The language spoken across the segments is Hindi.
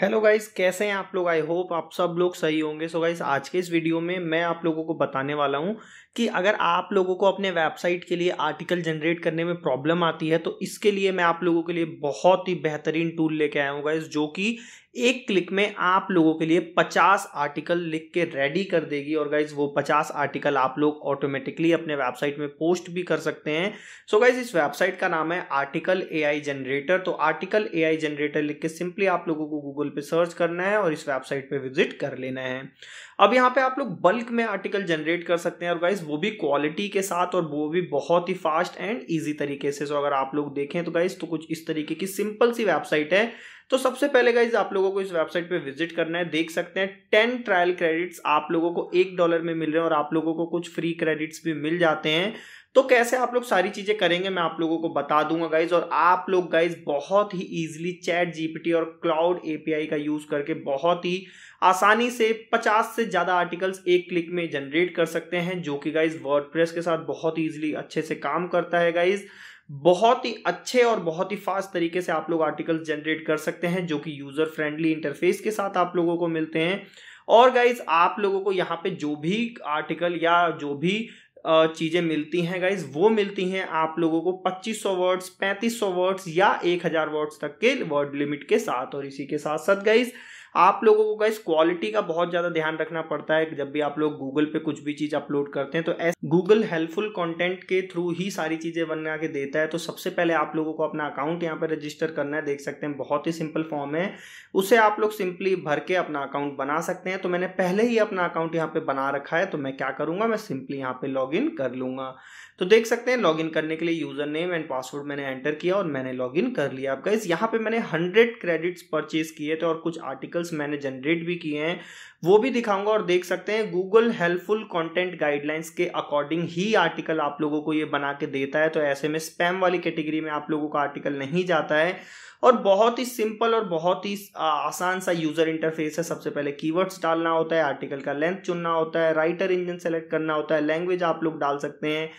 हेलो गाइस कैसे हैं आप लोग आई होप आप सब लोग सही होंगे सो so गाइस आज के इस वीडियो में मैं आप लोगों को बताने वाला हूं कि अगर आप लोगों को अपने वेबसाइट के लिए आर्टिकल जनरेट करने में प्रॉब्लम आती है तो इसके लिए मैं आप लोगों के लिए बहुत ही बेहतरीन टूल लेके आया हूँ गाइज जो कि एक क्लिक में आप लोगों के लिए 50 आर्टिकल लिख के रेडी कर देगी और गाइज वो 50 आर्टिकल आप लोग ऑटोमेटिकली अपने वेबसाइट में पोस्ट भी कर सकते हैं सो so गाइज इस वेबसाइट का नाम है आर्टिकल ए जनरेटर तो आर्टिकल ए जनरेटर लिख के सिंपली आप लोगों को गूगल पे सर्च करना है और इस वेबसाइट पे विजिट कर लेना है अब यहाँ पे आप लोग बल्क में आर्टिकल जनरेट कर सकते हैं और गाइज वो भी क्वालिटी के साथ और वो भी बहुत ही फास्ट एंड ईजी तरीके से सो अगर आप लोग देखें तो गाइज तो कुछ इस तरीके की सिंपल सी वेबसाइट है तो सबसे पहले गाइज आप लोगों को इस वेबसाइट पे विजिट करना है देख सकते हैं टेन ट्रायल क्रेडिट्स आप लोगों को एक डॉलर में मिल रहे हैं और आप लोगों को कुछ फ्री क्रेडिट्स भी मिल जाते हैं तो कैसे आप लोग सारी चीज़ें करेंगे मैं आप लोगों को बता दूंगा गाइज और आप लोग गाइज बहुत ही ईजिली चैट जीपीटी और क्लाउड एपीआई का यूज़ करके बहुत ही आसानी से 50 से ज़्यादा आर्टिकल्स एक क्लिक में जनरेट कर सकते हैं जो कि गाइज वर्डप्रेस के साथ बहुत ईजिली अच्छे से काम करता है गाइज़ बहुत ही अच्छे और बहुत ही फास्ट तरीके से आप लोग आर्टिकल्स जनरेट कर सकते हैं जो कि यूज़र फ्रेंडली इंटरफेस के साथ आप लोगों को मिलते हैं और गाइज आप लोगों को यहाँ पे जो भी आर्टिकल या जो भी चीज़ें मिलती हैं गाइज वो मिलती हैं आप लोगों को 2500 वर्ड्स 3500 वर्ड्स या 1000 वर्ड्स तक के वर्ड लिमिट के साथ और इसी के साथ साथ गाइज आप लोगों को गाइस क्वालिटी का बहुत ज़्यादा ध्यान रखना पड़ता है जब भी आप लोग गूगल पे कुछ भी चीज़ अपलोड करते हैं तो ऐसे गूगल हेल्पफुल कंटेंट के थ्रू ही सारी चीज़ें बना के देता है तो सबसे पहले आप लोगों को अपना अकाउंट यहाँ पर रजिस्टर करना है देख सकते हैं बहुत ही सिंपल फॉर्म है उसे आप लोग सिंपली भर के अपना अकाउंट बना सकते हैं तो मैंने पहले ही अपना अकाउंट यहाँ पे बना रखा है तो मैं क्या करूंगा मैं सिंपली यहाँ पे लॉग कर लूंगा तो देख सकते हैं लॉग करने के लिए यूज़र नेम एंड पासवर्ड मैंने एंटर किया और मैंने लॉग कर लिया आपका गाइज यहाँ पर मैंने हंड्रेड क्रेडिट्स परचेज किए थे और कुछ आर्टिकल आर्टिकल्स मैंने जनरेट भी किए हैं वो भी दिखाऊंगा और देख सकते हैं गूगल हेल्पफुल कंटेंट गाइडलाइंस के अकॉर्डिंग ही आर्टिकल आप लोगों को ये बना के देता है तो ऐसे में स्पैम वाली कैटेगरी में आप लोगों का आर्टिकल नहीं जाता है और बहुत ही सिंपल और बहुत ही आसान सा यूजर इंटरफेस है सबसे पहले कीवर्ड्स डालना होता है आर्टिकल का लेंथ चुनना होता है राइटर इंजन सेलेक्ट करना होता है लैंग्वेज आप लोग डाल सकते हैं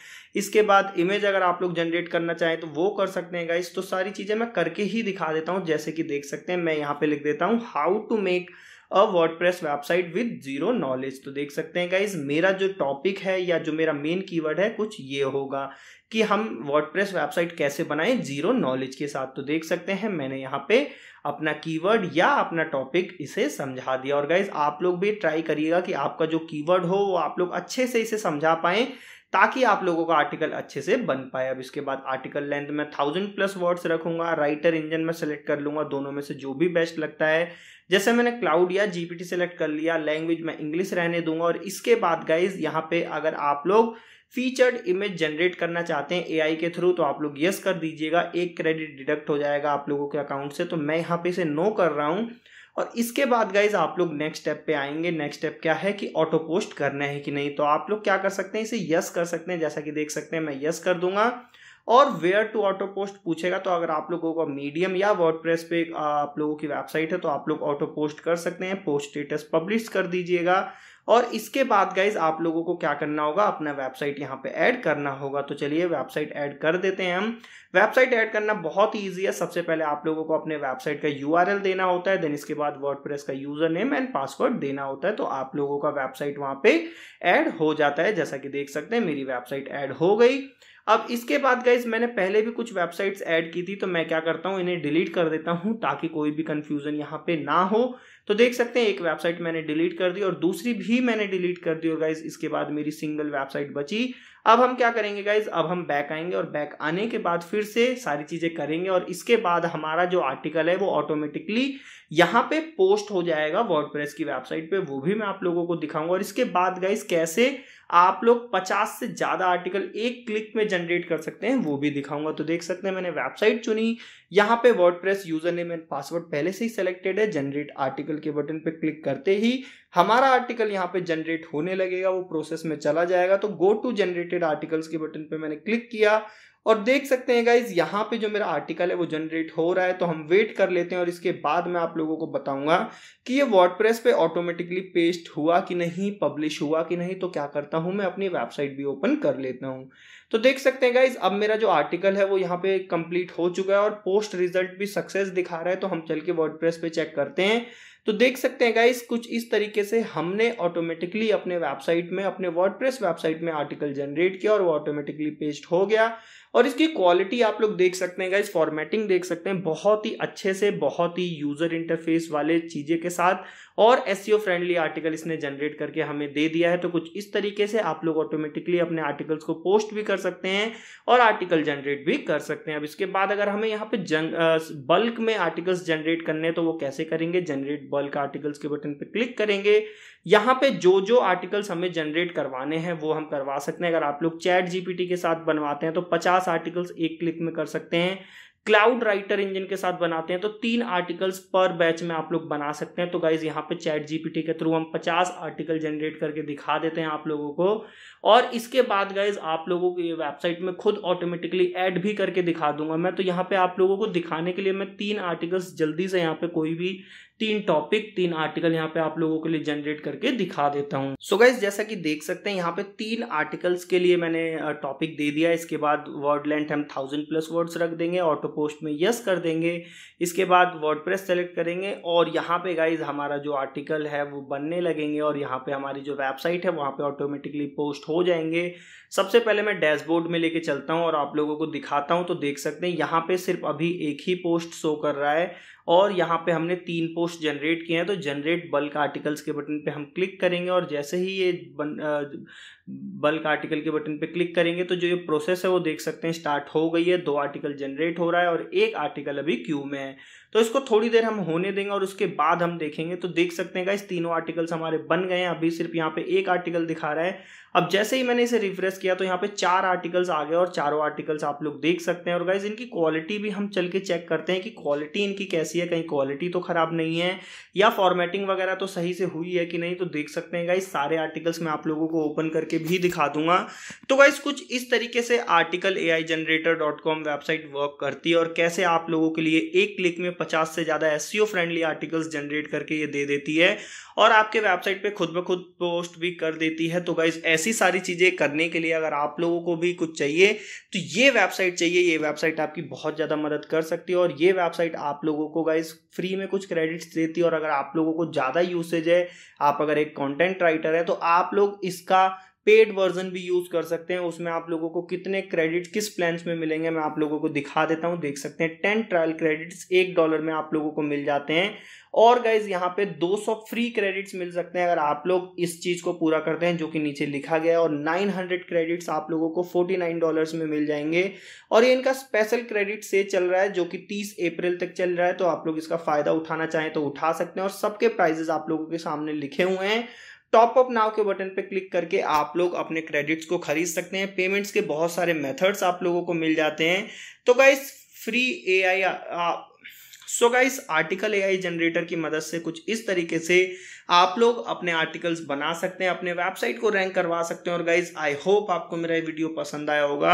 इसके बाद इमेज अगर आप लोग जनरेट करना चाहें तो वो कर सकते हैं गाइस तो सारी चीज़ें मैं करके ही दिखा देता हूँ जैसे कि देख सकते हैं मैं यहाँ पे लिख देता हूँ how to make a WordPress website with zero knowledge तो देख सकते हैं गाइज मेरा जो टॉपिक है या जो मेरा मेन कीवर्ड है कुछ ये होगा कि हम वर्डप्रेस वेबसाइट कैसे बनाएं जीरो नॉलेज के साथ तो देख सकते हैं मैंने यहाँ पे अपना कीवर्ड या अपना टॉपिक इसे समझा दिया और गाइज आप लोग भी ट्राई करिएगा कि आपका जो कीवर्ड हो वो आप लोग अच्छे से इसे समझा पाएं ताकि आप लोगों का आर्टिकल अच्छे से बन पाए अब इसके बाद आर्टिकल लेंथ में थाउजेंड प्लस वर्ड्स रखूंगा राइटर इंजन में सेलेक्ट कर लूंगा दोनों में से जो भी बेस्ट लगता है जैसे मैंने क्लाउड या जीपीटी सेलेक्ट कर लिया लैंग्वेज मैं इंग्लिश रहने दूंगा और इसके बाद गाइज यहाँ पे अगर आप लोग फीचर्ड इमेज जनरेट करना चाहते हैं एआई के थ्रू तो आप लोग यस कर दीजिएगा एक क्रेडिट डिडक्ट हो जाएगा आप लोगों के अकाउंट से तो मैं यहाँ पे इसे नो कर रहा हूँ और इसके बाद गाइज आप लोग नेक्स्ट स्टेप पे आएंगे नेक्स्ट स्टेप क्या है कि ऑटो पोस्ट करना है कि नहीं तो आप लोग क्या कर सकते हैं इसे यस कर सकते हैं जैसा कि देख सकते हैं मैं यस कर दूंगा और वेयर टू ऑटो पोस्ट पूछेगा तो अगर आप लोगों का मीडियम या प्रेस पे आप लोगों की वेबसाइट है तो आप लोग ऑटो पोस्ट कर सकते हैं पोस्ट स्टेटस पब्लिश कर दीजिएगा और इसके बाद गाइज आप लोगों को क्या करना होगा अपना वेबसाइट यहाँ पे ऐड करना होगा तो चलिए वेबसाइट ऐड कर देते हैं हम वेबसाइट ऐड करना बहुत ही ईजी है सबसे पहले आप लोगों को अपने वेबसाइट का यू देना होता है देन इसके बाद वर्डप्रेस का यूजर नेम एंड पासवर्ड देना होता है तो आप लोगों का वेबसाइट वहाँ पे ऐड हो जाता है जैसा कि देख सकते हैं मेरी वेबसाइट ऐड हो गई अब इसके बाद गाइज मैंने पहले भी कुछ वेबसाइट्स ऐड की थी तो मैं क्या करता हूँ इन्हें डिलीट कर देता हूँ ताकि कोई भी कन्फ्यूज़न यहाँ पे ना हो तो देख सकते हैं एक वेबसाइट मैंने डिलीट कर दी और दूसरी भी मैंने डिलीट कर दी और गाइज इसके बाद मेरी सिंगल वेबसाइट बची अब हम क्या करेंगे गाइज अब हम बैक आएंगे और बैक आने के बाद फिर से सारी चीज़ें करेंगे और इसके बाद हमारा जो आर्टिकल है वो ऑटोमेटिकली यहाँ पे पोस्ट हो जाएगा वर्ड की वेबसाइट पे वो भी मैं आप लोगों को दिखाऊंगा और इसके बाद गाइज कैसे आप लोग 50 से ज़्यादा आर्टिकल एक क्लिक में जनरेट कर सकते हैं वो भी दिखाऊंगा तो देख सकते हैं मैंने वेबसाइट चुनी यहाँ पे word user name and password पहले से ही सिलेक्टेड है जनरेट आर्टिकल के बटन पे क्लिक करते ही हमारा आर्टिकल यहाँ पे जनरेट होने लगेगा वो प्रोसेस में चला जाएगा तो गो टू जनरेटेड आर्टिकल्स के बटन पे मैंने क्लिक किया और देख सकते हैं गाइज यहाँ पे जो मेरा आर्टिकल है वो जनरेट हो रहा है तो हम वेट कर लेते हैं और इसके बाद मैं आप लोगों को बताऊंगा कि ये वर्डप्रेस पे ऑटोमेटिकली पेस्ट हुआ कि नहीं पब्लिश हुआ कि नहीं तो क्या करता हूँ मैं अपनी वेबसाइट भी ओपन कर लेता हूँ तो देख सकते हैं गाइज अब मेरा जो आर्टिकल है वो यहाँ पे कंप्लीट हो चुका है और पोस्ट रिजल्ट भी सक्सेस दिखा रहा है तो हम चल के प्रेस पे चेक करते हैं तो देख सकते हैं गाइज कुछ इस तरीके से हमने ऑटोमेटिकली अपने वेबसाइट में अपने वर्ड वेबसाइट में आर्टिकल जनरेट किया और वो ऑटोमेटिकली पेस्ट हो गया और इसकी क्वालिटी आप लोग देख सकते हैं गाइज फॉर्मेटिंग देख सकते हैं बहुत ही अच्छे से बहुत ही यूजर इंटरफेस वाले चीजें के साथ और एस फ्रेंडली आर्टिकल इसने जनरेट करके हमें दे दिया है तो कुछ इस तरीके से आप लोग ऑटोमेटिकली अपने आर्टिकल्स को पोस्ट भी कर कर सकते हैं और आर्टिकल जनरेट भी कर सकते हैं अब इसके बाद अगर हमें यहाँ पे जन बल्क में आर्टिकल्स जनरेट करने तो वो कैसे करेंगे जनरेट बल्क आर्टिकल्स के बटन पर क्लिक करेंगे यहाँ पे जो जो आर्टिकल्स हमें जनरेट करवाने हैं वो हम करवा सकते हैं अगर आप लोग चैट जीपीटी के साथ बनवाते हैं तो पचास आर्टिकल्स एक क्लिक में कर सकते हैं क्लाउड राइटर इंजन के साथ बनाते हैं तो तीन आर्टिकल्स पर बैच में आप लोग बना सकते हैं तो गाइज यहाँ पे चैट जीपीटी के थ्रू हम 50 आर्टिकल जनरेट करके दिखा देते हैं आप लोगों को और इसके बाद गाइज आप लोगों को ये वेबसाइट में खुद ऑटोमेटिकली ऐड भी करके दिखा दूंगा मैं तो यहाँ पे आप लोगों को दिखाने के लिए मैं तीन आर्टिकल्स जल्दी से यहाँ पे कोई भी तीन टॉपिक तीन आर्टिकल यहाँ पे आप लोगों के लिए जनरेट करके दिखा देता हूँ सो गाइज जैसा कि देख सकते हैं यहाँ पे तीन आर्टिकल्स के लिए मैंने टॉपिक दे दिया इसके बाद वर्ड लेंथ हम थाउजेंड प्लस वर्ड्स रख देंगे ऑटो पोस्ट में यस कर देंगे इसके बाद वर्ड प्रेस सेलेक्ट करेंगे और यहाँ पे गाइज हमारा जो आर्टिकल है वो बनने लगेंगे और यहाँ पे हमारी जो वेबसाइट है वहाँ पे ऑटोमेटिकली पोस्ट हो जाएंगे सबसे पहले मैं डैशबोर्ड में लेके चलता हूँ और आप लोगों को दिखाता हूँ तो देख सकते हैं यहाँ पे सिर्फ अभी एक ही पोस्ट शो कर रहा है और यहाँ पे हमने तीन पोस्ट जनरेट किए हैं तो जनरेट बल्क आर्टिकल्स के बटन पे हम क्लिक करेंगे और जैसे ही ये बन, बल्क आर्टिकल के बटन पे क्लिक करेंगे तो जो ये प्रोसेस है वो देख सकते हैं स्टार्ट हो गई है दो आर्टिकल जनरेट हो रहा है और एक आर्टिकल अभी क्यू में है तो इसको थोड़ी देर हम होने देंगे और उसके बाद हम देखेंगे तो देख सकते हैं इस तीनों आर्टिकल्स हमारे बन गए हैं अभी सिर्फ यहाँ पे एक आर्टिकल दिखा रहा है अब जैसे ही मैंने इसे रिफ्रेश किया तो यहाँ पे चार आर्टिकल्स आ गए और चारों आर्टिकल्स आप लोग देख सकते हैं और गाइज इनकी क्वालिटी भी हम चल के चेक करते हैं कि क्वालिटी इनकी कैसी है कहीं क्वालिटी तो खराब नहीं है या फॉर्मेटिंग वगैरह तो सही से हुई है कि नहीं तो देख सकते हैं गाइज सारे आर्टिकल्स मैं आप लोगों को ओपन करके भी दिखा दूंगा तो गाइज कुछ इस तरीके से आर्टिकल ए वेबसाइट वर्क करती है और कैसे आप लोगों के लिए एक क्लिक में पचास से ज़्यादा एस फ्रेंडली आर्टिकल्स जनरेट करके ये दे देती है और आपके वेबसाइट पे खुद ब खुद पोस्ट भी कर देती है तो गाइज ऐसी सारी चीज़ें करने के लिए अगर आप लोगों को भी कुछ चाहिए तो ये वेबसाइट चाहिए ये वेबसाइट आपकी बहुत ज़्यादा मदद कर सकती है और ये वेबसाइट आप लोगों को गाइज फ्री में कुछ क्रेडिट्स देती है और अगर आप लोगों को ज़्यादा यूसेज है आप अगर एक कॉन्टेंट राइटर है तो आप लोग इसका पेड वर्जन भी यूज कर सकते हैं उसमें आप लोगों को कितने क्रेडिट किस प्लान्स में मिलेंगे मैं आप लोगों को दिखा देता हूँ देख सकते हैं टेन ट्रायल क्रेडिट्स एक डॉलर में आप लोगों को मिल जाते हैं और गाइज यहाँ पे 200 फ्री क्रेडिट्स मिल सकते हैं अगर आप लोग इस चीज़ को पूरा करते हैं जो कि नीचे लिखा गया है और 900 क्रेडिट्स आप लोगों को 49 डॉलर्स में मिल जाएंगे और ये इनका स्पेशल क्रेडिट से चल रहा है जो कि 30 अप्रैल तक चल रहा है तो आप लोग इसका फ़ायदा उठाना चाहें तो उठा सकते हैं और सबके प्राइजेस आप लोगों के सामने लिखे हुए हैं टॉप अप नाव के बटन पर क्लिक करके आप लोग अपने क्रेडिट्स को खरीद सकते हैं पेमेंट्स के बहुत सारे मेथड्स आप लोगों को मिल जाते हैं तो guys free A I so guys article A I generator की मदद से कुछ इस तरीके से आप लोग अपने आर्टिकल्स बना सकते हैं अपने वेबसाइट को रैंक करवा सकते हैं और गाइज आई होप आपको मेरा वीडियो पसंद आया होगा